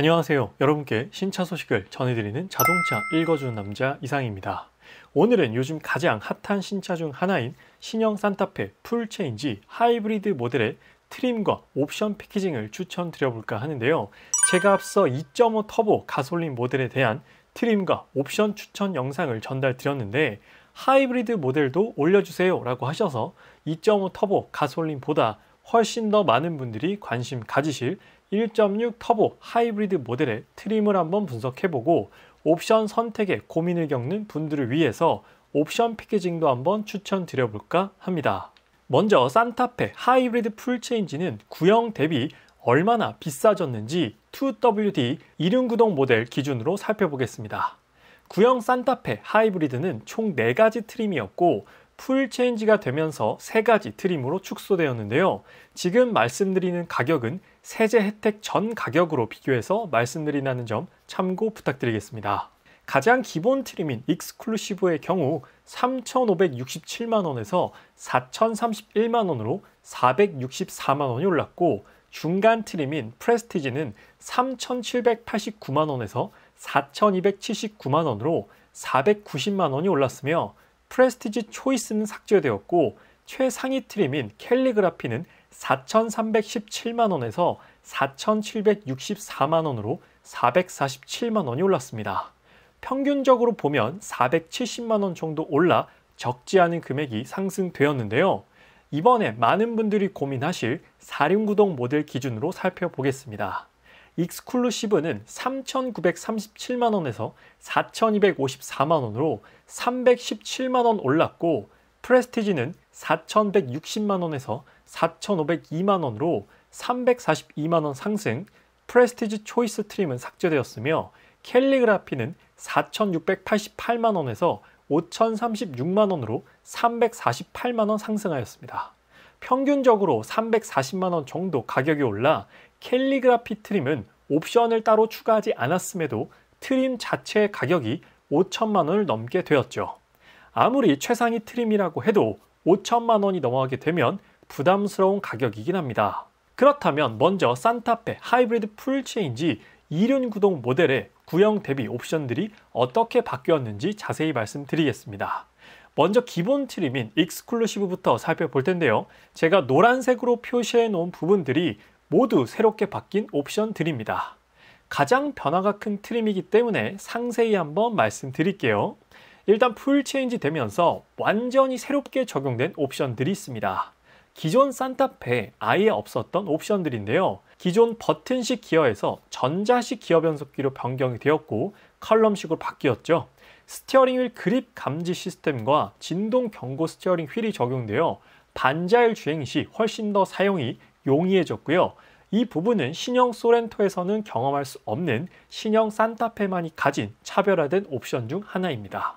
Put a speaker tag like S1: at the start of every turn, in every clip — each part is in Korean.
S1: 안녕하세요. 여러분께 신차 소식을 전해드리는 자동차 읽어주는 남자 이상입니다. 오늘은 요즘 가장 핫한 신차 중 하나인 신형 산타페 풀체인지 하이브리드 모델의 트림과 옵션 패키징을 추천드려볼까 하는데요. 제가 앞서 2.5 터보 가솔린 모델에 대한 트림과 옵션 추천 영상을 전달드렸는데 하이브리드 모델도 올려주세요 라고 하셔서 2.5 터보 가솔린보다 훨씬 더 많은 분들이 관심 가지실 1.6 터보 하이브리드 모델의 트림을 한번 분석해보고 옵션 선택에 고민을 겪는 분들을 위해서 옵션 패키징도 한번 추천드려볼까 합니다. 먼저 산타페 하이브리드 풀체인지는 구형 대비 얼마나 비싸졌는지 2WD 이륜구동 모델 기준으로 살펴보겠습니다. 구형 산타페 하이브리드는 총 4가지 트림이었고 풀체인지가 되면서 3가지 트림으로 축소되었는데요. 지금 말씀드리는 가격은 세제 혜택 전 가격으로 비교해서 말씀드린다는점 참고 부탁드리겠습니다. 가장 기본 트림인 익스클루시브의 경우 3,567만원에서 4,031만원으로 464만원이 올랐고 중간 트림인 프레스티지는 3,789만원에서 4,279만원으로 490만원이 올랐으며 프레스티지 초이스는 삭제되었고 최상위 트림인 캘리그라피는 4,317만 원에서 4,764만 원으로 447만 원이 올랐습니다. 평균적으로 보면 470만 원 정도 올라 적지 않은 금액이 상승되었는데요. 이번에 많은 분들이 고민하실 4륜구동 모델 기준으로 살펴보겠습니다. 익스클루시브는 3,937만원에서 4,254만원으로 317만원 올랐고 프레스티지는 4,160만 원에서 4,502만 원으로 342만 원 상승, 프레스티지 초이스 트림은 삭제되었으며 캘리그라피는 4,688만 원에서 5,036만 원으로 348만 원 상승하였습니다. 평균적으로 340만 원 정도 가격이 올라 캘리그라피 트림은 옵션을 따로 추가하지 않았음에도 트림 자체의 가격이 5천만 원을 넘게 되었죠. 아무리 최상위 트림이라고 해도 5천만 원이 넘어가게 되면 부담스러운 가격이긴 합니다. 그렇다면 먼저 산타페 하이브리드 풀체인지 2륜구동 모델의 구형 대비 옵션들이 어떻게 바뀌었는지 자세히 말씀드리겠습니다. 먼저 기본 트림인 익스클루시브부터 살펴볼 텐데요. 제가 노란색으로 표시해 놓은 부분들이 모두 새롭게 바뀐 옵션들입니다. 가장 변화가 큰 트림이기 때문에 상세히 한번 말씀드릴게요. 일단 풀 체인지 되면서 완전히 새롭게 적용된 옵션들이 있습니다. 기존 산타페 아예 없었던 옵션들인데요. 기존 버튼식 기어에서 전자식 기어 변속기로 변경이 되었고 칼럼식으로 바뀌었죠. 스티어링 휠 그립 감지 시스템과 진동 경고 스티어링 휠이 적용되어 반자율 주행 시 훨씬 더 사용이 용이해졌고요. 이 부분은 신형 소렌토에서는 경험할 수 없는 신형 산타페만이 가진 차별화된 옵션 중 하나입니다.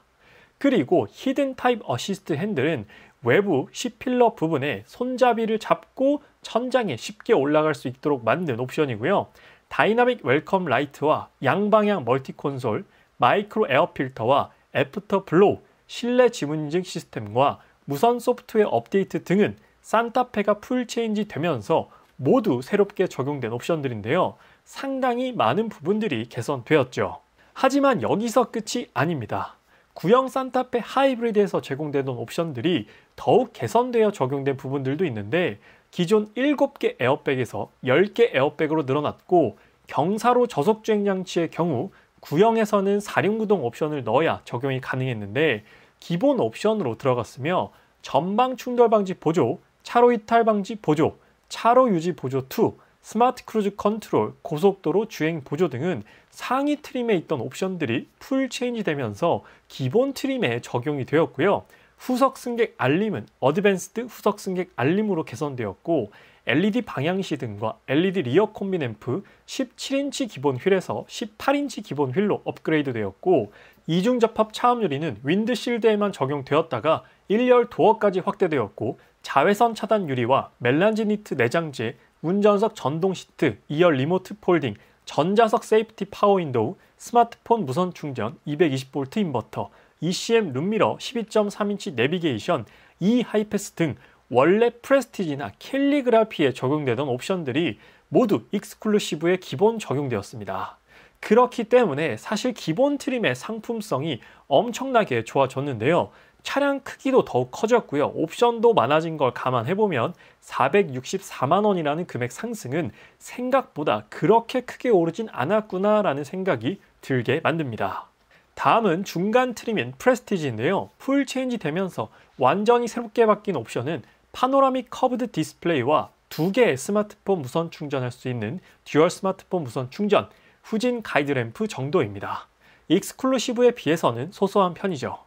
S1: 그리고 히든 타입 어시스트 핸들은 외부 C필러 부분에 손잡이를 잡고 천장에 쉽게 올라갈 수 있도록 만든 옵션이고요. 다이나믹 웰컴 라이트와 양방향 멀티 콘솔, 마이크로 에어 필터와 애프터 블로우, 실내 지문인증 시스템과 무선 소프트웨어 업데이트 등은 산타페가 풀 체인지 되면서 모두 새롭게 적용된 옵션들인데요. 상당히 많은 부분들이 개선되었죠. 하지만 여기서 끝이 아닙니다. 구형 산타페 하이브리드에서 제공되는 옵션들이 더욱 개선되어 적용된 부분들도 있는데 기존 7개 에어백에서 10개 에어백으로 늘어났고 경사로 저속주행 장치의 경우 구형에서는 4륜구동 옵션을 넣어야 적용이 가능했는데 기본 옵션으로 들어갔으며 전방 충돌 방지 보조, 차로 이탈 방지 보조, 차로 유지 보조 2, 스마트 크루즈 컨트롤, 고속도로 주행 보조 등은 상위 트림에 있던 옵션들이 풀 체인지 되면서 기본 트림에 적용이 되었고요. 후석 승객 알림은 어드밴스드 후석 승객 알림으로 개선되었고 LED 방향시 등과 LED 리어 콤비 램프 17인치 기본 휠에서 18인치 기본 휠로 업그레이드 되었고 이중 접합 차음유리는 윈드실드에만 적용되었다가 1열 도어까지 확대되었고 자외선 차단 유리와 멜란지 니트 내장재, 운전석 전동 시트, 이열 리모트 폴딩, 전자석 세이프티 파워 윈도우, 스마트폰 무선 충전, 220V 인버터, ECM 룸미러 12.3인치 내비게이션, E 하이패스 등 원래 프레스티지나 캘리그라피에 적용되던 옵션들이 모두 익스클루시브에 기본 적용되었습니다. 그렇기 때문에 사실 기본 트림의 상품성이 엄청나게 좋아졌는데요. 차량 크기도 더욱 커졌고요. 옵션도 많아진 걸 감안해보면 464만원이라는 금액 상승은 생각보다 그렇게 크게 오르진 않았구나라는 생각이 들게 만듭니다. 다음은 중간 트림인 프레스티지인데요. 풀 체인지 되면서 완전히 새롭게 바뀐 옵션은 파노라믹 커브드 디스플레이와 두 개의 스마트폰 무선 충전할 수 있는 듀얼 스마트폰 무선 충전, 후진 가이드램프 정도입니다. 익스클루시브에 비해서는 소소한 편이죠.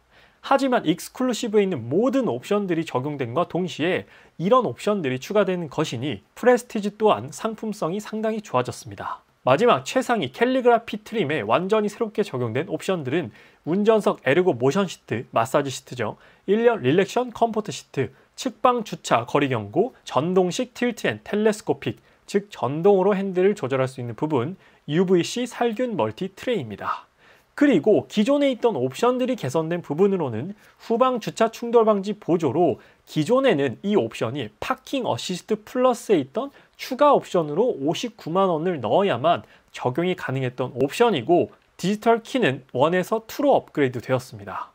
S1: 하지만 익스클루시브에 있는 모든 옵션들이 적용된과 동시에 이런 옵션들이 추가되는 것이니 프레스티지 또한 상품성이 상당히 좋아졌습니다. 마지막 최상위 캘리그라피 트림에 완전히 새롭게 적용된 옵션들은 운전석 에르고 모션 시트, 마사지 시트죠. 1년 릴렉션 컴포트 시트, 측방 주차 거리 경고, 전동식 틸트 앤 텔레스코픽, 즉 전동으로 핸들을 조절할 수 있는 부분, UVC 살균 멀티 트레이입니다. 그리고 기존에 있던 옵션들이 개선된 부분으로는 후방 주차 충돌 방지 보조로 기존에는 이 옵션이 파킹 어시스트 플러스에 있던 추가 옵션으로 59만 원을 넣어야만 적용이 가능했던 옵션이고 디지털 키는 1에서 2로 업그레이드 되었습니다.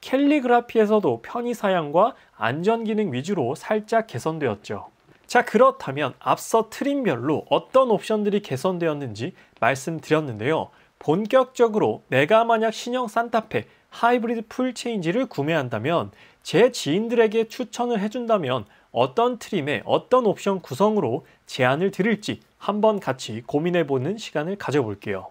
S1: 캘리그라피에서도 편의 사양과 안전 기능 위주로 살짝 개선되었죠. 자 그렇다면 앞서 트림별로 어떤 옵션들이 개선되었는지 말씀드렸는데요. 본격적으로 내가 만약 신형 산타페 하이브리드 풀체인지를 구매한다면 제 지인들에게 추천을 해준다면 어떤 트림에 어떤 옵션 구성으로 제안을 드릴지 한번 같이 고민해보는 시간을 가져볼게요.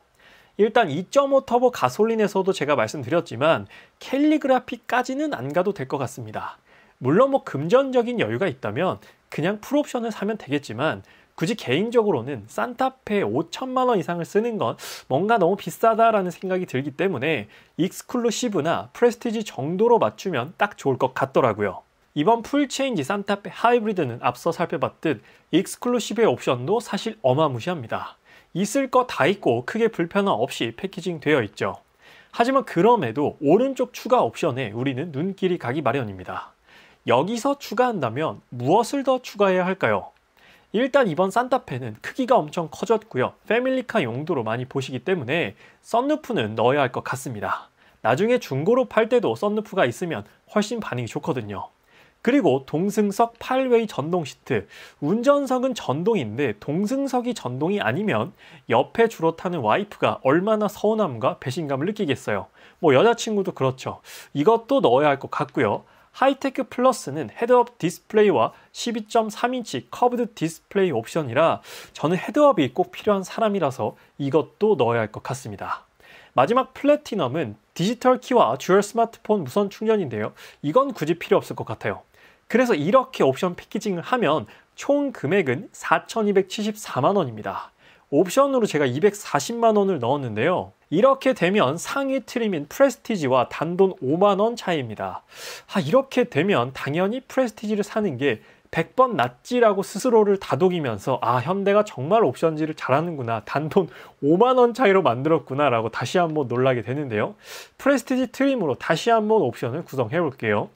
S1: 일단 2.5 터보 가솔린에서도 제가 말씀드렸지만 캘리그라피까지는 안 가도 될 것 같습니다. 물론 뭐 금전적인 여유가 있다면 그냥 풀옵션을 사면 되겠지만 굳이 개인적으로는 산타페 5천만 원 이상을 쓰는 건 뭔가 너무 비싸다라는 생각이 들기 때문에 익스클루시브나 프레스티지 정도로 맞추면 딱 좋을 것 같더라고요. 이번 풀체인지 산타페 하이브리드는 앞서 살펴봤듯 익스클루시브의 옵션도 사실 어마무시합니다. 있을 거 다 있고 크게 불편함 없이 패키징 되어 있죠. 하지만 그럼에도 오른쪽 추가 옵션에 우리는 눈길이 가기 마련입니다. 여기서 추가한다면 무엇을 더 추가해야 할까요? 일단 이번 산타페는 크기가 엄청 커졌고요. 패밀리카 용도로 많이 보시기 때문에 썬루프는 넣어야 할 것 같습니다. 나중에 중고로 팔 때도 썬루프가 있으면 훨씬 반응이 좋거든요. 그리고 동승석 8웨이 전동 시트, 운전석은 전동인데 동승석이 전동이 아니면 옆에 주로 타는 와이프가 얼마나 서운함과 배신감을 느끼겠어요. 뭐 여자친구도 그렇죠. 이것도 넣어야 할 것 같고요. 하이테크 플러스는 헤드업 디스플레이와 12.3인치 커브드 디스플레이 옵션이라 저는 헤드업이 꼭 필요한 사람이라서 이것도 넣어야 할 것 같습니다. 마지막 플래티넘은 디지털 키와 듀얼 스마트폰 무선 충전인데요. 이건 굳이 필요 없을 것 같아요. 그래서 이렇게 옵션 패키징을 하면 총 금액은 4,274만 원입니다. 옵션으로 제가 240만원을 넣었는데요. 이렇게 되면 상위 트림인 프레스티지와 단돈 5만원 차이입니다. 아, 이렇게 되면 당연히 프레스티지를 사는 게 100번 낫지라고 스스로를 다독이면서 아 현대가 정말 옵션지를 잘하는구나 단돈 5만원 차이로 만들었구나 라고 다시 한번 놀라게 되는데요 프레스티지 트림으로 다시 한번 옵션을 구성해 볼게요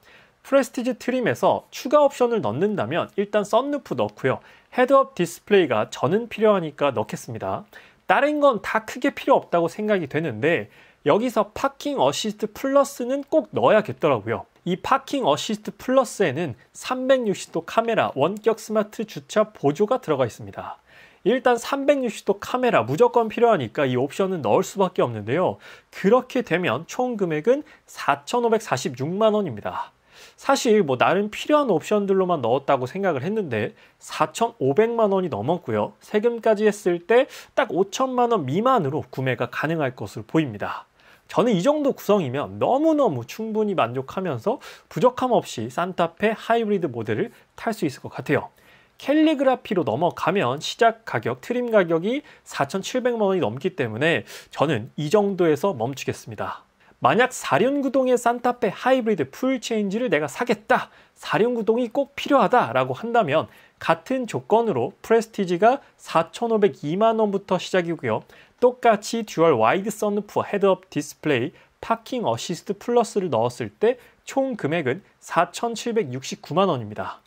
S1: 프레스티지 트림에서 추가 옵션을 넣는다면 일단 썬루프 넣고요. 헤드업 디스플레이가 저는 필요하니까 넣겠습니다. 다른 건 다 크게 필요 없다고 생각이 되는데 여기서 파킹 어시스트 플러스는 꼭 넣어야겠더라고요. 이 파킹 어시스트 플러스에는 360도 카메라 원격 스마트 주차 보조가 들어가 있습니다. 일단 360도 카메라 무조건 필요하니까 이 옵션은 넣을 수밖에 없는데요. 그렇게 되면 총 금액은 4,546만 원입니다. 사실 뭐 나름 필요한 옵션들로만 넣었다고 생각을 했는데 4,500만 원이 넘었고요. 세금까지 했을 때 딱 5천만 원 미만으로 구매가 가능할 것으로 보입니다. 저는 이 정도 구성이면 너무너무 충분히 만족하면서 부족함 없이 산타페 하이브리드 모델을 탈 수 있을 것 같아요. 캘리그라피로 넘어가면 시작 가격, 트림 가격이 4,700만 원이 넘기 때문에 저는 이 정도에서 멈추겠습니다. 만약 사륜구동의 산타페 하이브리드 풀체인지를 내가 사겠다. 사륜구동이꼭 필요하다라고 한다면 같은 조건으로 프레스티지가 4,502만원부터 시작이고요. 똑같이 듀얼 와이드 선루프 헤드업 디스플레이 파킹 어시스트 플러스를 넣었을 때 총 금액은 4,769만원입니다.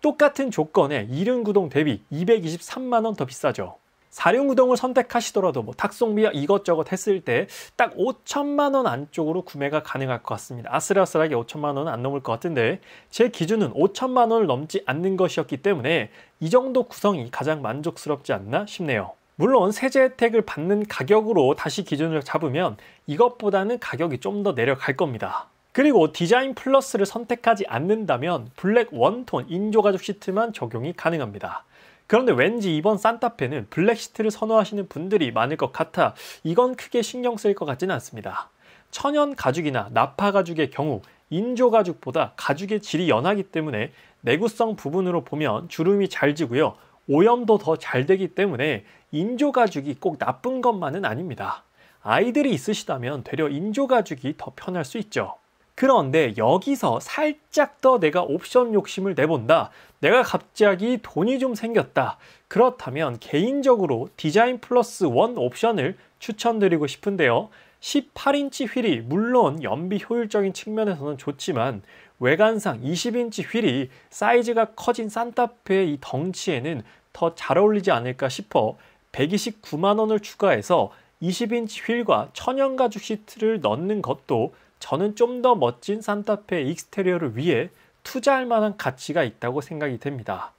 S1: 똑같은 조건에 이륜구동 대비 223만원 더 비싸죠. 사륜구동을 선택하시더라도 뭐 탁송비와 이것저것 했을 때 딱 5천만 원 안쪽으로 구매가 가능할 것 같습니다. 아슬아슬하게 5천만 원은 안 넘을 것 같은데 제 기준은 5천만 원을 넘지 않는 것이었기 때문에 이 정도 구성이 가장 만족스럽지 않나 싶네요. 물론 세제 혜택을 받는 가격으로 다시 기준을 잡으면 이것보다는 가격이 좀 더 내려갈 겁니다. 그리고 디자인 플러스를 선택하지 않는다면 블랙 원톤 인조가죽 시트만 적용이 가능합니다. 그런데 왠지 이번 산타페는 블랙시트를 선호하시는 분들이 많을 것 같아 이건 크게 신경 쓸 것 같지는 않습니다. 천연 가죽이나 나파 가죽의 경우 인조 가죽보다 가죽의 질이 연하기 때문에 내구성 부분으로 보면 주름이 잘 지고요. 오염도 더 잘 되기 때문에 인조 가죽이 꼭 나쁜 것만은 아닙니다. 아이들이 있으시다면 되려 인조 가죽이 더 편할 수 있죠. 그런데 여기서 살짝 더 내가 옵션 욕심을 내본다. 내가 갑자기 돈이 좀 생겼다. 그렇다면 개인적으로 디자인 플러스 원 옵션을 추천드리고 싶은데요. 18인치 휠이 물론 연비 효율적인 측면에서는 좋지만 외관상 20인치 휠이 사이즈가 커진 산타페의 이 덩치에는 더 잘 어울리지 않을까 싶어 129만 원을 추가해서 20인치 휠과 천연 가죽 시트를 넣는 것도 저는 좀 더 멋진 산타페 익스테리어를 위해 투자할 만한 가치가 있다고 생각이 됩니다.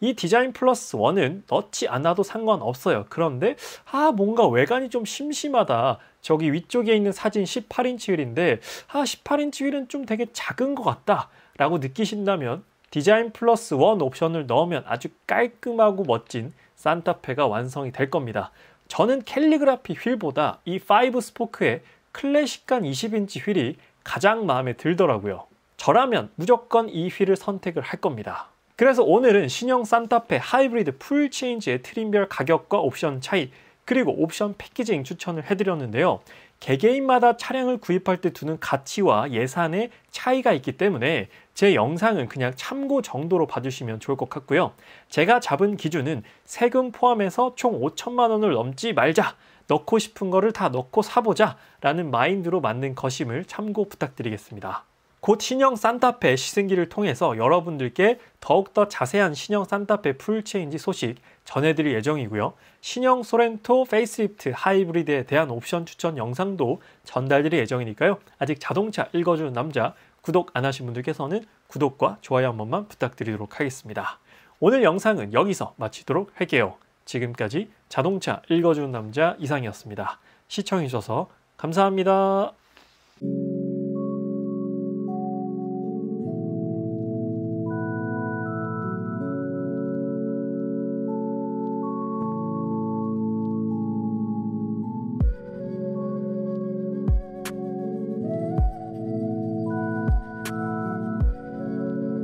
S1: 이 디자인 플러스 1은 넣지 않아도 상관없어요. 그런데 아 뭔가 외관이 좀 심심하다. 저기 위쪽에 있는 사진 18인치 휠인데 아 18인치 휠은 좀 되게 작은 것 같다 라고 느끼신다면 디자인 플러스 1 옵션을 넣으면 아주 깔끔하고 멋진 산타페가 완성이 될 겁니다. 저는 캘리그라피 휠보다 이 5 스포크의 클래식한 20인치 휠이 가장 마음에 들더라고요. 저라면 무조건 이 휠을 선택을 할 겁니다. 그래서 오늘은 신형 산타페 하이브리드 풀체인지의 트림별 가격과 옵션 차이 그리고 옵션 패키징 추천을 해드렸는데요. 개개인마다 차량을 구입할 때 두는 가치와 예산의 차이가 있기 때문에 제 영상은 그냥 참고 정도로 봐주시면 좋을 것 같고요. 제가 잡은 기준은 세금 포함해서 총 5천만 원을 넘지 말자 넣고 싶은 거를 다 넣고 사보자 라는 마인드로 만든 것임을 참고 부탁드리겠습니다. 곧 신형 산타페 시승기를 통해서 여러분들께 더욱더 자세한 신형 산타페 풀체인지 소식 전해드릴 예정이고요. 신형 소렌토 페이스리프트 하이브리드에 대한 옵션 추천 영상도 전달드릴 예정이니까요. 아직 자동차 읽어주는 남자 구독 안 하신 분들께서는 구독과 좋아요 한 번만 부탁드리도록 하겠습니다. 오늘 영상은 여기서 마치도록 할게요. 지금까지 자동차 읽어주는 남자 이상이었습니다. 시청해주셔서 감사합니다.